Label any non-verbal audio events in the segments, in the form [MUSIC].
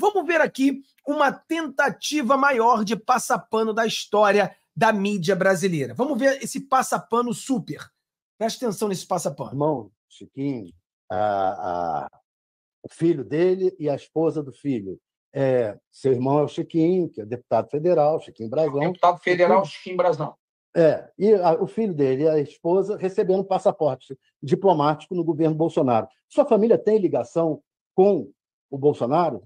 Vamos ver aqui uma tentativa maior de passapano da história da mídia brasileira. Vamos ver esse passapano super. Preste atenção nesse passapano. Irmão, Chiquinho, a, a, o filho dele e a esposa do filho. É, seu irmão é o Chiquinho, que é deputado federal, Chiquinho Brazão. Deputado federal, Chiquinho, Chiquinho Brazão. É, e a, o filho dele e a esposa recebendo passaporte diplomático no governo Bolsonaro. Sua família tem ligação com o Bolsonaro?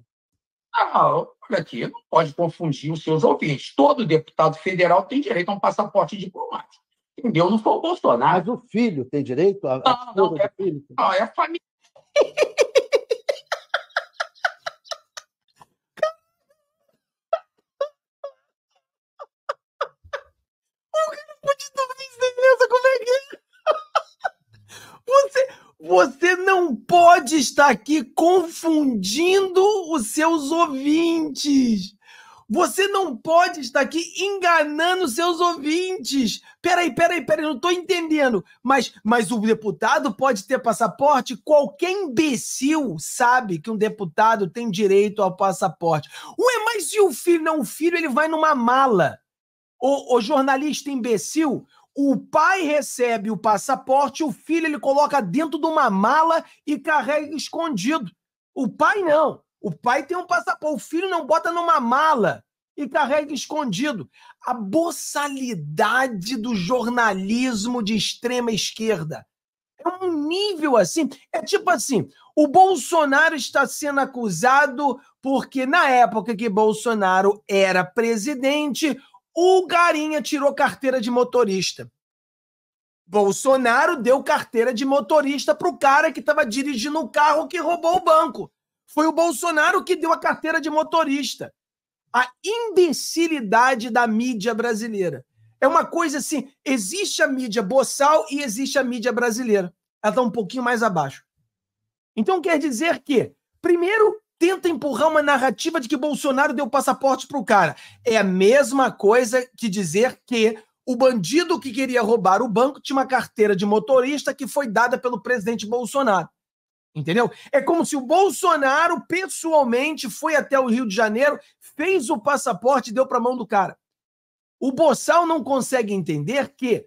Ah, olha aqui, não pode confundir os seus ouvintes. Todo deputado federal tem direito a um passaporte diplomático. Entendeu? Não foi o Bolsonaro. Mas o filho tem direito? A... Não, não, é, não, é família. [LAUGHS] você não pode estar aqui confundindo os seus ouvintes. Você não pode estar aqui enganando seus ouvintes. Peraí, peraí, peraí, não estou entendendo. Mas, mas o deputado pode ter passaporte? Qualquer imbecil sabe que um deputado tem direito ao passaporte. Ué, mas e o filho? Não, o filho ele vai numa mala. O, o jornalista imbecil, o pai recebe o passaporte, o filho ele coloca dentro de uma mala e carrega escondido. O pai não. O pai tem um passaporte, o filho não bota numa mala e carrega escondido. A boçalidade do jornalismo de extrema esquerda. É um nível assim. É tipo assim: o Bolsonaro está sendo acusado porque, na época que Bolsonaro era presidente, o Garinha tirou carteira de motorista. Bolsonaro deu carteira de motorista pro cara que estava dirigindo o carro que roubou o banco. Foi o Bolsonaro que deu a carteira de motorista. A imbecilidade da mídia brasileira. É uma coisa assim: existe a mídia boçal e existe a mídia brasileira. Ela está um pouquinho mais abaixo. Então quer dizer que, primeiro, tenta empurrar uma narrativa de que Bolsonaro deu passaporte para o cara. É a mesma coisa que dizer que o bandido que queria roubar o banco tinha uma carteira de motorista que foi dada pelo presidente Bolsonaro. Entendeu? É como se o Bolsonaro pessoalmente foi até o Rio de Janeiro, fez o passaporte e deu para a mão do cara. O Bossal não consegue entender que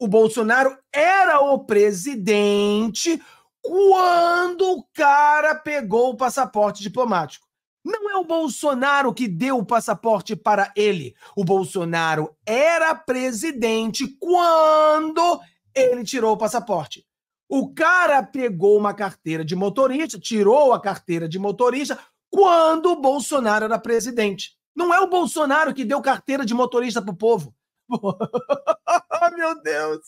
o Bolsonaro era o presidente quando o cara pegou o passaporte diplomático. Não é o Bolsonaro que deu o passaporte para ele. O Bolsonaro era presidente quando ele tirou o passaporte. O cara pegou uma carteira de motorista, tirou a carteira de motorista quando o Bolsonaro era presidente. Não é o Bolsonaro que deu carteira de motorista para o povo. [LAUGHS] Meu Deus.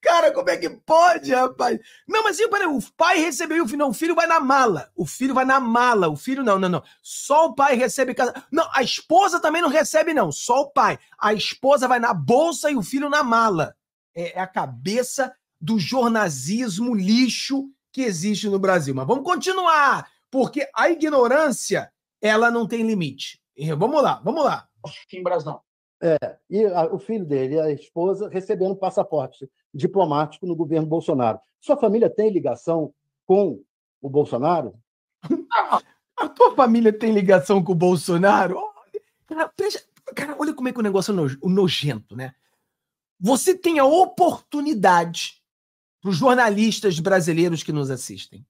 Cara, como é que pode, rapaz? Não, mas peraí, o pai recebeu o filho. Não, o filho vai na mala. O filho vai na mala. O filho não, não, não. Só o pai recebe casa. Não, a esposa também não recebe, não. Só o pai. A esposa vai na bolsa e o filho na mala. É, é a cabeça do jornalismo lixo que existe no Brasil. Mas vamos continuar, porque a ignorância, ela não tem limite. Vamos lá, vamos lá. Em Brasão. É, e a, o filho dele, a esposa, recebendo passaporte diplomático no governo Bolsonaro. Sua família tem ligação com o Bolsonaro? A, tua família tem ligação com o Bolsonaro? Cara, cara olha como é que o negócio é no, nojento, né? Você tem a oportunidade para os jornalistas brasileiros que nos assistem.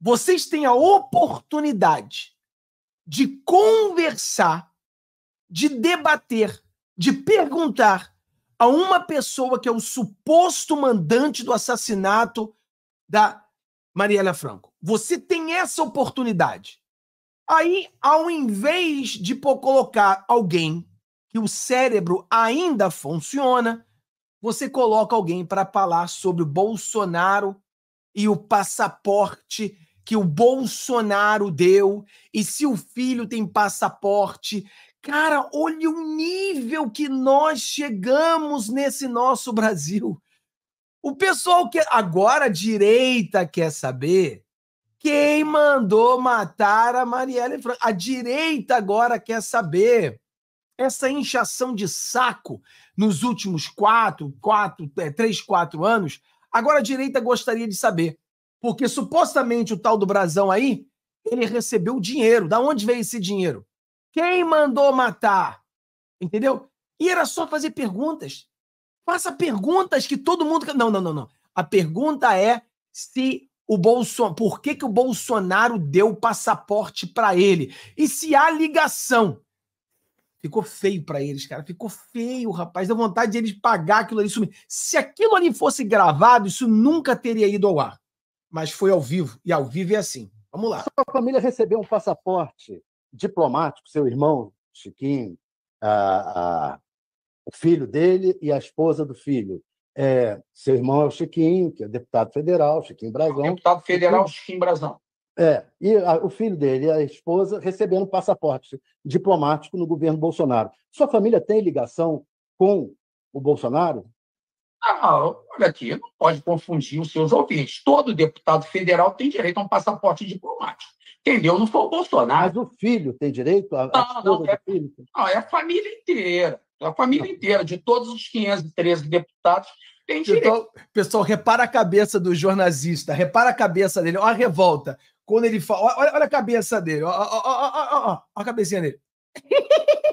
Vocês têm a oportunidade de conversar, de debater, de perguntar a uma pessoa que é o suposto mandante do assassinato da Marielle Franco. Você tem essa oportunidade. Aí, ao invés de colocar alguém que o cérebro ainda funciona, você coloca alguém para falar sobre o Bolsonaro e o passaporte que o Bolsonaro deu, e se o filho tem passaporte, Cara, olha o nível que nós chegamos nesse nosso Brasil. O pessoal que agora a direita quer saber quem mandou matar a Marielle Franco. A direita agora quer saber essa inchação de saco nos últimos quatro, quatro, é, três, quatro anos. Agora a direita gostaria de saber, porque supostamente o tal do Brasão aí, ele recebeu dinheiro. Da onde veio esse dinheiro? Quem mandou matar? Entendeu? E era só fazer perguntas. Faça perguntas que todo mundo. Não, não, não, não. A pergunta é se o Bolsonaro. Por que, que o Bolsonaro deu o passaporte para ele? E se há ligação? Ficou feio para eles, cara. Ficou feio, rapaz. Deu vontade de eles pagar aquilo ali. Sumir. Se aquilo ali fosse gravado, isso nunca teria ido ao ar. Mas foi ao vivo. E ao vivo é assim. Vamos lá. Sua família recebeu um passaporte diplomático, seu irmão Chiquinho, a, a, o filho dele e a esposa do filho. É, seu irmão é o Chiquinho, que é deputado federal, Chiquinho ah, Brazão. Deputado federal Chiquinho Brazão. É, e a, o filho dele, a esposa, recebendo passaporte diplomático no governo Bolsonaro. Sua família tem ligação com o Bolsonaro? Ah, olha aqui, não pode confundir os seus ouvintes. Todo deputado federal tem direito a um passaporte diplomático. Entendeu? Não foi o Bolsonaro. Mas o filho tem direito? A, não, a não, é, filho. não, é a família inteira. É a família inteira, de todos os 513 deputados, tem direito. Pessoal, pessoal repara a cabeça do jornalista, repara a cabeça dele, olha a revolta. Quando ele fala, olha, olha a cabeça dele, olha, olha, olha, olha a cabecinha dele. [LAUGHS]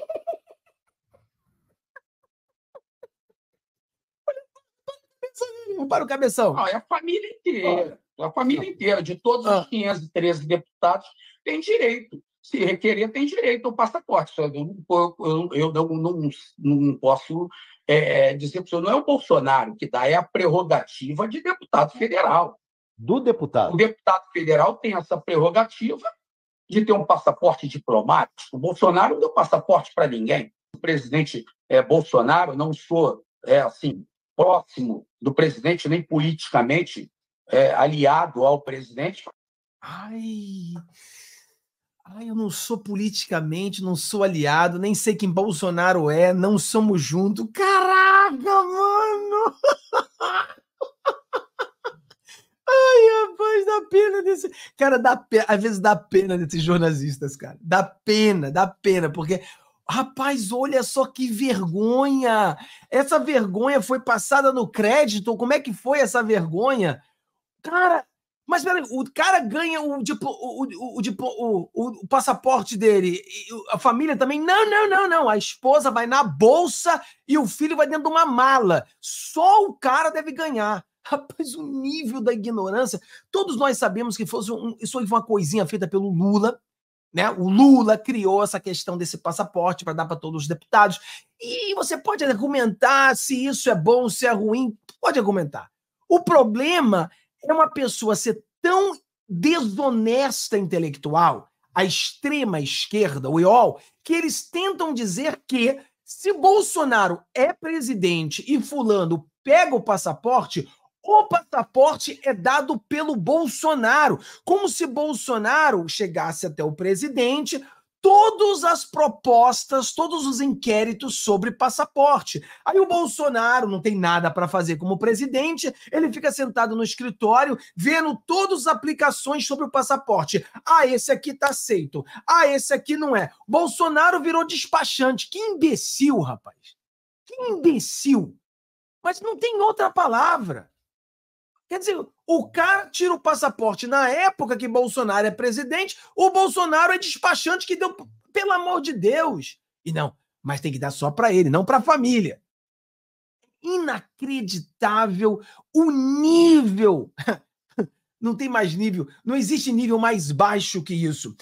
para o cabeção. Não, é a família inteira. É a família inteira, de todos os 513 ah. deputados, tem direito. Se requerer, tem direito ao passaporte. Eu não, eu, eu não, não, não posso é, dizer que não é o Bolsonaro que dá, é a prerrogativa de deputado federal. Do deputado. O deputado federal tem essa prerrogativa de ter um passaporte diplomático. O Bolsonaro não deu passaporte para ninguém. O presidente é, Bolsonaro, não sou é, assim, próximo do presidente, nem politicamente é, aliado ao presidente? Ai, ai, eu não sou politicamente, não sou aliado, nem sei quem Bolsonaro é, não somos juntos. Caraca, mano! [LAUGHS] Ai, rapaz, dá pena desse. Cara, dá pena, às vezes dá pena desses jornalistas, cara. Dá pena, dá pena, porque Rapaz, olha só que vergonha! Essa vergonha foi passada no crédito? Como é que foi essa vergonha? Cara, mas peraí, o cara ganha o, diplo, o, o, o, passaporte dele, a família também. Não, não, não, não. A esposa vai na bolsa e o filho vai dentro de uma mala. Só o cara deve ganhar. Rapaz, o nível da ignorância. Todos nós sabemos que fosse um, isso foi uma coisinha feita pelo Lula, né? O Lula criou essa questão desse passaporte para dar para todos os deputados. E você pode argumentar se isso é bom, se é ruim, pode argumentar. O problema é uma pessoa ser tão desonesta intelectual, a extrema esquerda, o IOL, que eles tentam dizer que se Bolsonaro é presidente e Fulano pega o passaporte, o passaporte é dado pelo Bolsonaro, como se Bolsonaro chegasse até o presidente, todas as propostas, todos os inquéritos sobre passaporte. Aí o Bolsonaro não tem nada para fazer como presidente, ele fica sentado no escritório vendo todas as aplicações sobre o passaporte. Ah, esse aqui tá aceito. Ah, esse aqui não é. Bolsonaro virou despachante. Que imbecil, rapaz. Que imbecil. Mas não tem outra palavra. Quer dizer, o cara tira o passaporte na época que Bolsonaro é presidente, o Bolsonaro é despachante que deu, pelo amor de Deus. E não, mas tem que dar só para ele, não para a família. Inacreditável o nível. [LAUGHS] Não tem mais nível, não existe nível mais baixo que isso.